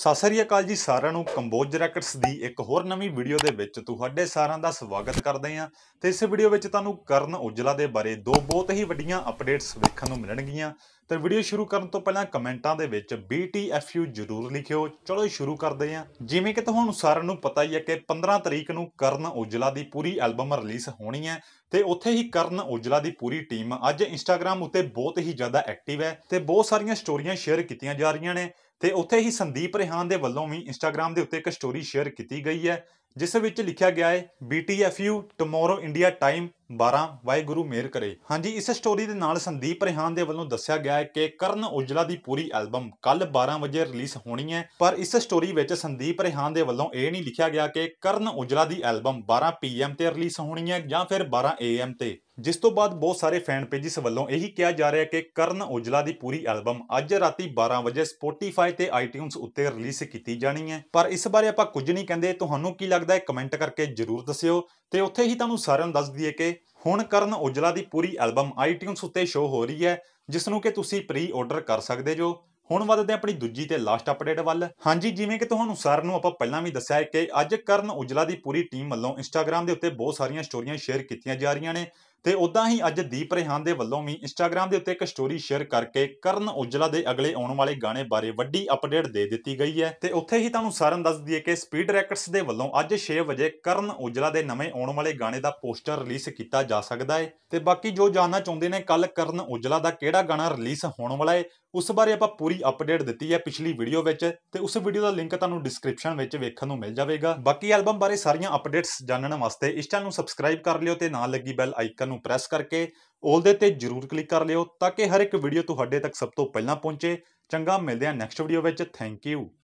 ਸਤਿ ਸ੍ਰੀ ਅਕਾਲ ਜੀ ਸਾਰਿਆਂ ਨੂੰ ਕੰਬੋਜ ਰੈਕਟਸ ਦੀ ਇੱਕ ਹੋਰ ਨਵੀਂ ਵੀਡੀਓ ਦੇ ਵਿੱਚ ਤੁਹਾਡੇ ਸਾਰਿਆਂ ਦਾ ਸਵਾਗਤ ਕਰਦੇ ਹਾਂ ਤੇ ਇਸ ਵੀਡੀਓ ਵਿੱਚ ਤੁਹਾਨੂੰ ਕਰਨ ਉਜਲਾ ਦੇ ਬਾਰੇ ਦੋ ਬਹੁਤ ਹੀ ਵੱਡੀਆਂ ਅਪਡੇਟਸ ਵੇਖਣ ਨੂੰ ਮਿਲਣਗੀਆਂ ਤੇ ਵੀਡੀਓ ਸ਼ੁਰੂ ਕਰਨ ਤੋਂ ਪਹਿਲਾਂ ਕਮੈਂਟਾਂ ਦੇ ਵਿੱਚ BTFU ਜ਼ਰੂਰ ਲਿਖਿਓ ਚਲੋ ਸ਼ੁਰੂ ਕਰਦੇ ਹਾਂ ਜਿਵੇਂ ਕਿ ਤੁਹਾਨੂੰ ਸਾਰਿਆਂ ਨੂੰ ਪਤਾ ਹੀ ਹੈ ਕਿ 15 ਤਰੀਕ ਨੂੰ ਕਰਨ ਔਜਲਾ ਦੀ ਪੂਰੀ ਐਲਬਮ ਰਿਲੀਜ਼ ਹੋਣੀ ਹੈ ਤੇ ਉੱਥੇ ਹੀ ਕਰਨ ਔਜਲਾ ਦੀ ਪੂਰੀ ਟੀਮ ਅੱਜ ਇੰਸਟਾਗ੍ਰam ਉੱਤੇ ਬਹੁਤ ਹੀ ਜ਼ਿਆਦਾ ਐਕਟਿਵ ਹੈ ਤੇ ਬਹੁਤ ਸਾਰੀਆਂ ਸਟੋਰੀਆਂ ਸ਼ੇਅਰ ਕੀਤੀਆਂ ਜਾ ਰਹੀਆਂ ਨੇ ਤੇ ਉੱਥੇ ਹੀ ਸੰਦੀਪ ਰਿਹਾਨ ਦੇ ਵੱਲੋਂ ਵੀ ਇੰਸਟਾਗ੍ਰam ਦੇ ਉੱਤੇ ਇੱਕ ਸਟੋਰੀ ਸ਼ੇਅਰ ਕੀਤੀ ਗਈ ਹੈ ਜਿਸ ਵਿੱਚ ਲਿਖਿਆ ਗਿਆ ਹੈ BTFU tomorrow India time 12 Waheguru ਮੇਰ ਕਰੇ ਹਾਂਜੀ ਇਸ ਸਟੋਰੀ ਦੇ ਨਾਲ ਸੰਦੀਪ ਰਿਹਾਨ ਦੇ ਵੱਲੋਂ ਦੱਸਿਆ ਗਿਆ ਹੈ ਕਿ ਕਰਨ ਔਜਲਾ ਦੀ ਪੂਰੀ ਐਲਬਮ ਕੱਲ 12 ਵਜੇ ਰਿਲੀਜ਼ ਹੋਣੀ ਹੈ ਪਰ ਇਸ ਸਟੋਰੀ ਵਿੱਚ ਸੰਦੀਪ ਰਿਹਾਨ ਦੇ ਵੱਲੋਂ ਇਹ ਨਹੀਂ ਲਿਖਿਆ ਗਿਆ ਕਿ ਕਰਨ ਔਜਲਾ ਦੀ ਐਲਬਮ 12 ਪੀਐਮ ਤੇ ਰਿਲੀਜ਼ ਹੋਣੀ ਹੈ ਜਾਂ ਫਿਰ 12 ਏਐਮ ਤੇ ਜਿਸ ਤੋਂ ਬਾਅਦ ਬਹੁਤ ਸਾਰੇ ਫੈਨ ਪੇਜਸ ਵੱਲੋਂ ਇਹੀ ਕਿਹਾ ਜਾ ਰਿਹਾ ਹੈ ਕਿ ਕਰਨ ਔਜਲਾ ਦੀ ਪੂਰੀ ਐਲਬਮ ਅੱਜ ਰਾਤੀ 12 ਵਜੇ Spotify ਤੇ iTunes ਉੱਤੇ ਰਿਲੀਜ਼ ਕੀਤੀ ਜਾਣੀ ਹੈ ਪਰ ਇਸ ਬਾਰੇ ਆਪਾਂ ਕੁਝ ਨਹੀਂ ਕਹਿੰਦੇ ਤੁਹਾਨੂੰ ਕੀ ਲੱਗਦਾ ਹੈ ਕਮੈਂਟ ਕਰਕੇ ਜਰੂਰ ਦੱਸਿਓ ਤੇ ਉੱਥੇ ਹੀ ਤੁਹਾਨੂੰ ਸਾਰਿਆਂ ਨੂੰ ਦੱਸ ਦਈਏ ਕਿ ਹੁਣ ਕਰਨ ਔਜਲਾ ਦੀ ਪੂਰੀ ਐਲਬਮ ਆਈਟਿਊਨਸ ਉੱਤੇ ਸ਼ੋ ਹੋ ਰਹੀ ਹੈ ਜਿਸ ਨੂੰ ਕਿ ਤੁਸੀਂ ਪ੍ਰੀ ਆਰਡਰ ਕਰ ਸਕਦੇ ਜੋ ਹੁਣ ਵਧਦੇ ਆਪਣੀ ਦੂਜੀ ਤੇ ਲਾਸਟ ਅਪਡੇਟ ਵੱਲ ਹਾਂਜੀ ਜਿਵੇਂ ਕਿ ਤੁਹਾਨੂੰ ਸਰ ਨੂੰ ਆਪਾਂ ਪਹਿਲਾਂ ਵੀ ਦੱਸਿਆ ਹੈ ਕਿ ਅੱਜ ਕਰਨ ਔਜਲਾ ਦੀ ਪੂਰੀ ਟੀਮ ਵੱਲੋਂ ਇੰਸਟਾਗ੍ਰam ਦੇ ਉੱਤੇ ਬਹੁਤ ਸਾਰੀਆਂ ਸਟੋਰੀਆਂ ਸ਼ੇਅਰ ਕੀਤੀਆਂ ਜਾ ਰਹੀਆਂ ਨੇ ਤੇ ਉਦਾਂ ਹੀ ਅੱਜ ਦੀਪ ਰਿਹਾਨ ਦੇ ਵੱਲੋਂ ਵੀ ਇੰਸਟਾਗ੍ਰam ਦੇ ਉੱਤੇ ਇੱਕ ਸਟੋਰੀ ਸ਼ੇਅਰ ਕਰਕੇ ਕਰਨ ਔਜਲਾ ਦੇ ਅਗਲੇ ਆਉਣ ਵਾਲੇ ਗਾਣੇ ਬਾਰੇ ਵੱਡੀ ਅਪਡੇਟ ਦੇ ਦਿੱਤੀ ਗਈ ਹੈ ਤੇ ਉੱਥੇ ਹੀ ਤੁਹਾਨੂੰ ਸਾਰਨ ਦੱਸ ਦਈਏ ਕਿ ਸਪੀਡ ਰੈਕਰਡਸ ਦੇ ਵੱਲੋਂ ਅੱਜ 6 ਵਜੇ ਕਰਨ ਔਜਲਾ ਦੇ ਨਵੇਂ ਆਉਣ ਵਾਲੇ ਗਾਣੇ ਦਾ ਪੋਸਟਰ ਰਿਲੀਜ਼ ਕੀਤਾ ਜਾ ਸਕਦਾ ਹੈ ਤੇ ਬਾਕੀ ਜੋ ਜਾਣਨਾ ਚਾਹੁੰਦੇ ਨੇ ਕੱਲ ਕਰਨ ਔਜਲਾ ਦਾ ਕਿਹੜਾ ਗਾਣਾ ਰਿਲੀਜ਼ ਹੋਣ ਵਾਲਾ ਹੈ ਉਸ ਬਾਰੇ ਆਪਾਂ ਪੂਰੀ ਅਪਡੇਟ ਦਿੱਤੀ ਹੈ ਪਿਛਲੀ ਵੀਡੀਓ ਵਿੱਚ ਤੇ ਉਸ ਵੀਡੀਓ ਦਾ ਲਿੰਕ ਤੁਹਾਨੂੰ ਡਿਸਕ੍ਰਿਪਸ਼ਨ ਵਿੱਚ ਵੇਖਣ ਨੂੰ ਮਿਲ ਜਾਵੇਗਾ ਬਾਕੀ ਐਲਬਮ ਬਾਰੇ ਸਾਰੀਆਂ ਅਪਡੇਟਸ ਜਾਣਨ ਵਾਸਤੇ ਇਸ ਚੈਨਲ ਨੂੰ ਸਬਸਕ੍ਰਾਈਬ ਕਰ ਲਿਓ ਤੇ ਨਾਲ ਲੱਗੀ ਬੈਲ ਆਈਕਨ ਨੂੰ ਪ੍ਰੈਸ ਕਰਕੇ 올 ਦੇ ਤੇ ਜਰੂਰ ਕਲਿੱਕ ਕਰ ਲਿਓ ਤਾਂ ਕਿ ਹਰ ਇੱਕ ਵੀਡੀਓ ਤੁਹਾਡੇ ਤੱਕ ਸਭ ਤੋਂ ਪਹਿਲਾਂ ਪਹੁੰਚੇ ਚੰਗਾ ਮਿਲਦੇ ਹਾਂ ਨੈਕਸਟ ਵੀਡੀਓ ਵਿੱਚ ਥੈਂਕ ਯੂ